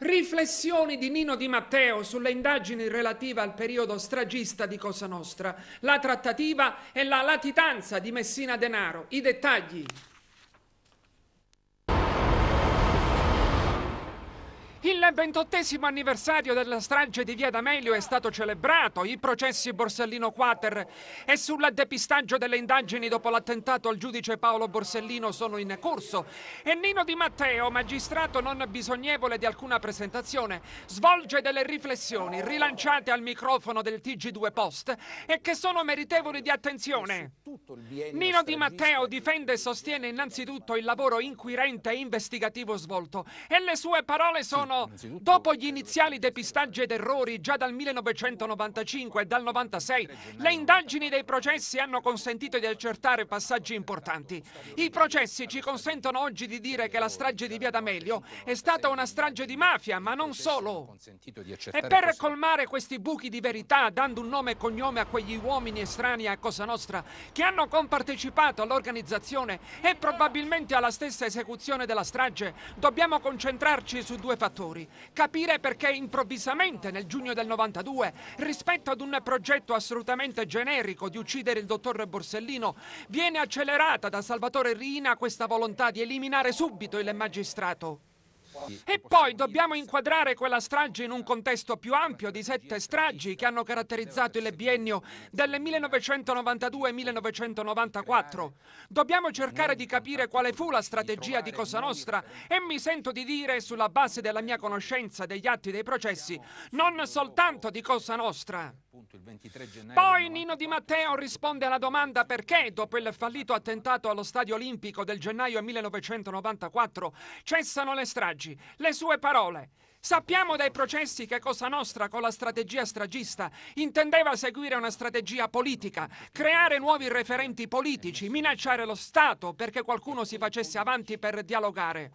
Riflessioni di Nino Di Matteo sulle indagini relative al periodo stragista di Cosa Nostra, la trattativa e la latitanza di Messina Denaro. I dettagli. Il ventottesimo anniversario della strage di Via D'Amelio è stato celebrato, i processi Borsellino Quater e sul depistaggio delle indagini dopo l'attentato al giudice Paolo Borsellino sono in corso e Nino Di Matteo, magistrato non bisognevole di alcuna presentazione, svolge delle riflessioni rilanciate al microfono del TG2 Post e che sono meritevoli di attenzione. Nino Di Matteo difende e sostiene innanzitutto il lavoro inquirente e investigativo svolto e le sue parole sono sono, dopo gli eh, iniziali depistaggi ed errori già dal 1995 e dal 96, le indagini dei processi hanno consentito di accertare passaggi importanti. I processi ci consentono oggi di dire che la strage di Via D'Amelio è stata una strage di mafia, ma non solo. E per colmare questi buchi di verità, dando un nome e cognome a quegli uomini estranei a Cosa Nostra che hanno compartecipato all'organizzazione e probabilmente alla stessa esecuzione della strage, dobbiamo concentrarci su due fattori attori, capire perché improvvisamente nel giugno del 92, rispetto ad un progetto assolutamente generico di uccidere il dottor Borsellino, viene accelerata da Salvatore Rina questa volontà di eliminare subito il magistrato. E poi dobbiamo inquadrare quella strage in un contesto più ampio di sette stragi che hanno caratterizzato il biennio del 1992-1994. Dobbiamo cercare di capire quale fu la strategia di Cosa Nostra e mi sento di dire, sulla base della mia conoscenza degli atti dei processi, non soltanto di Cosa Nostra. Poi Nino Di Matteo risponde alla domanda perché, dopo il fallito attentato allo Stadio Olimpico del gennaio 1994, cessano le stragi. Le sue parole. Sappiamo dai processi che Cosa Nostra con la strategia stragista intendeva seguire una strategia politica, creare nuovi referenti politici, minacciare lo Stato perché qualcuno si facesse avanti per dialogare.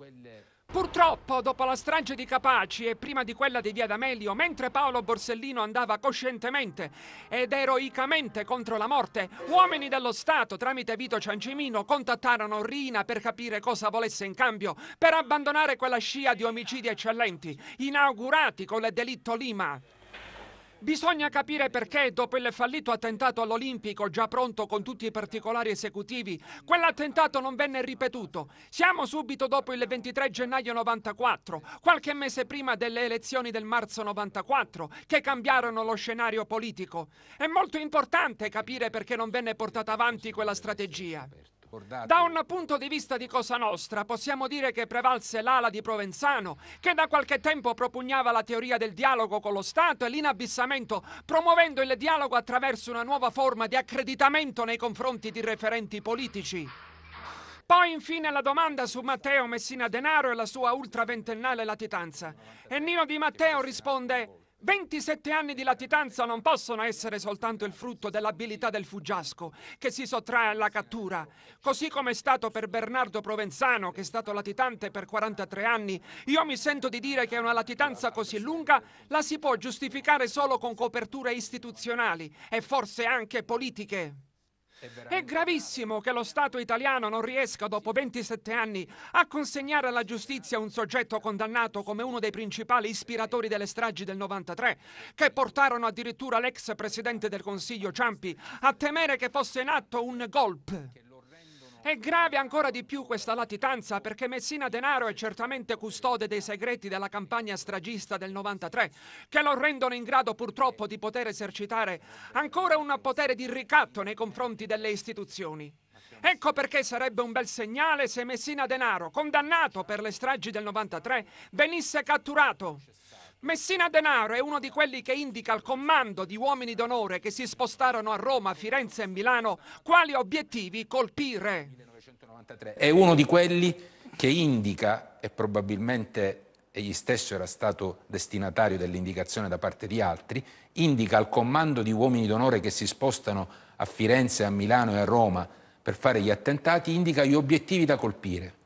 Purtroppo, dopo la strage di Capaci e prima di quella di Via D'Amelio, mentre Paolo Borsellino andava coscientemente ed eroicamente contro la morte, uomini dello Stato, tramite Vito Ciancimino, contattarono Rina per capire cosa volesse in cambio, per abbandonare quella scia di omicidi eccellenti, inaugurati con il delitto Lima. Bisogna capire perché, dopo il fallito attentato all'Olimpico, già pronto con tutti i particolari esecutivi, quell'attentato non venne ripetuto. Siamo subito dopo il 23 gennaio 94, qualche mese prima delle elezioni del marzo 94, che cambiarono lo scenario politico. È molto importante capire perché non venne portata avanti quella strategia. Ricordate. Da un punto di vista di Cosa Nostra, possiamo dire che prevalse l'ala di Provenzano, che da qualche tempo propugnava la teoria del dialogo con lo Stato e l'inabissamento, promuovendo il dialogo attraverso una nuova forma di accreditamento nei confronti di referenti politici. Poi infine la domanda su Matteo Messina Denaro e la sua ultraventennale latitanza. E Nino Di Matteo risponde 27 anni di latitanza non possono essere soltanto il frutto dell'abilità del fuggiasco che si sottrae alla cattura, così come è stato per Bernardo Provenzano che è stato latitante per 43 anni. Io mi sento di dire che una latitanza così lunga la si può giustificare solo con coperture istituzionali e forse anche politiche. È gravissimo che lo Stato italiano non riesca dopo 27 anni a consegnare alla giustizia un soggetto condannato come uno dei principali ispiratori delle stragi del 93, che portarono addirittura l'ex presidente del Consiglio Ciampi a temere che fosse in atto un golpe. È grave ancora di più questa latitanza perché Messina Denaro è certamente custode dei segreti della campagna stragista del 93, che lo rendono in grado purtroppo di poter esercitare ancora un potere di ricatto nei confronti delle istituzioni. Ecco perché sarebbe un bel segnale se Messina Denaro, condannato per le stragi del 93, venisse catturato. Messina Denaro è uno di quelli che indica al comando di uomini d'onore che si spostarono a Roma, Firenze e Milano quali obiettivi colpire. 1993. È uno di quelli che indica, e probabilmente egli stesso era stato destinatario dell'indicazione da parte di altri, indica al comando di uomini d'onore che si spostano a Firenze, a Milano e a Roma per fare gli attentati, indica gli obiettivi da colpire.